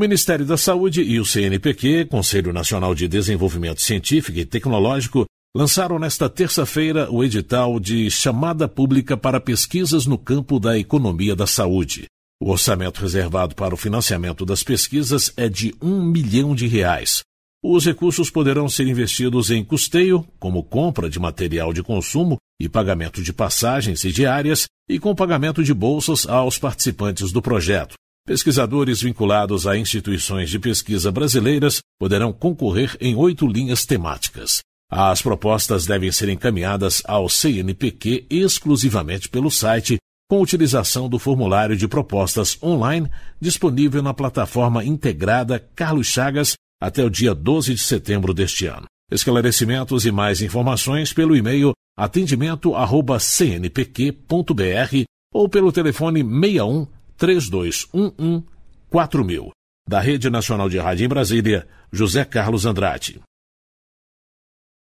Ministério da Saúde e o CNPq, Conselho Nacional de Desenvolvimento Científico e Tecnológico, lançaram nesta terça-feira o edital de chamada pública para pesquisas no campo da economia da saúde. O orçamento reservado para o financiamento das pesquisas é de um milhão de reais. Os recursos poderão ser investidos em custeio, como compra de material de consumo e pagamento de passagens e diárias, e com pagamento de bolsas aos participantes do projeto. Pesquisadores vinculados a instituições de pesquisa brasileiras poderão concorrer em oito linhas temáticas. As propostas devem ser encaminhadas ao CNPq exclusivamente pelo site, com utilização do formulário de propostas online disponível na plataforma integrada Carlos Chagas até o dia 12 de setembro deste ano. Esclarecimentos e mais informações pelo e-mail atendimento@cnpq.br ou pelo telefone 61 3211 4000. Da Rede Nacional de Rádio em Brasília, José Carlos Andrade.